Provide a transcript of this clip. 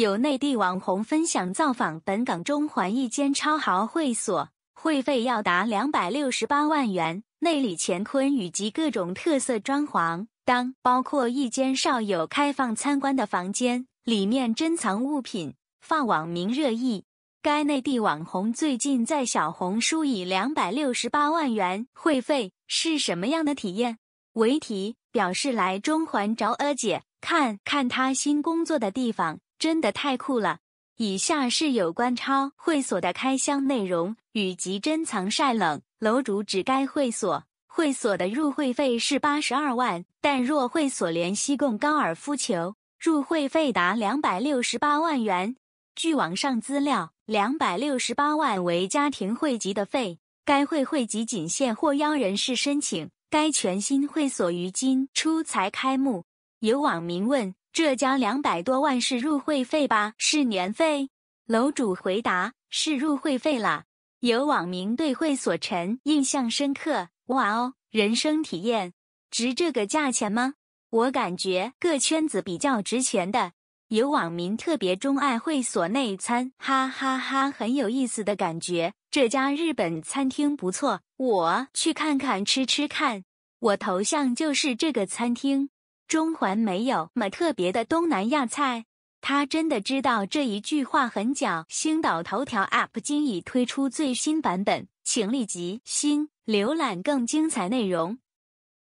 有内地网红分享造访本港中环一间超豪会所，会费要达两百六十八万元，内里乾坤以及各种特色装潢，当包括一间少有开放参观的房间，里面珍藏物品，发网民热议。该内地网红最近在小红书以“两百六十八万元会费是什么样的体验”为题，表示来中环找阿姐看看她新工作的地方。真的太酷了！以下是有关超会所的开箱内容与及珍藏晒冷。楼主指该会所，会所的入会费是八十二万，但若会所联系供高尔夫球，入会费达两百六十八万元。据网上资料，两百六十八万为家庭会籍的费，该会会籍仅限获邀人士申请。该全新会所于今初才开幕。有网民问。这家两百多万是入会费吧？是年费？楼主回答是入会费啦。有网民对会所陈印象深刻，哇哦，人生体验，值这个价钱吗？我感觉各圈子比较值钱的。有网民特别钟爱会所内餐，哈哈哈，很有意思的感觉。这家日本餐厅不错，我去看看吃吃看。我头像就是这个餐厅。中环没有么特别的东南亚菜，他真的知道这一句话很假。星岛头条 App 今已推出最新版本，请立即新浏览更精彩内容。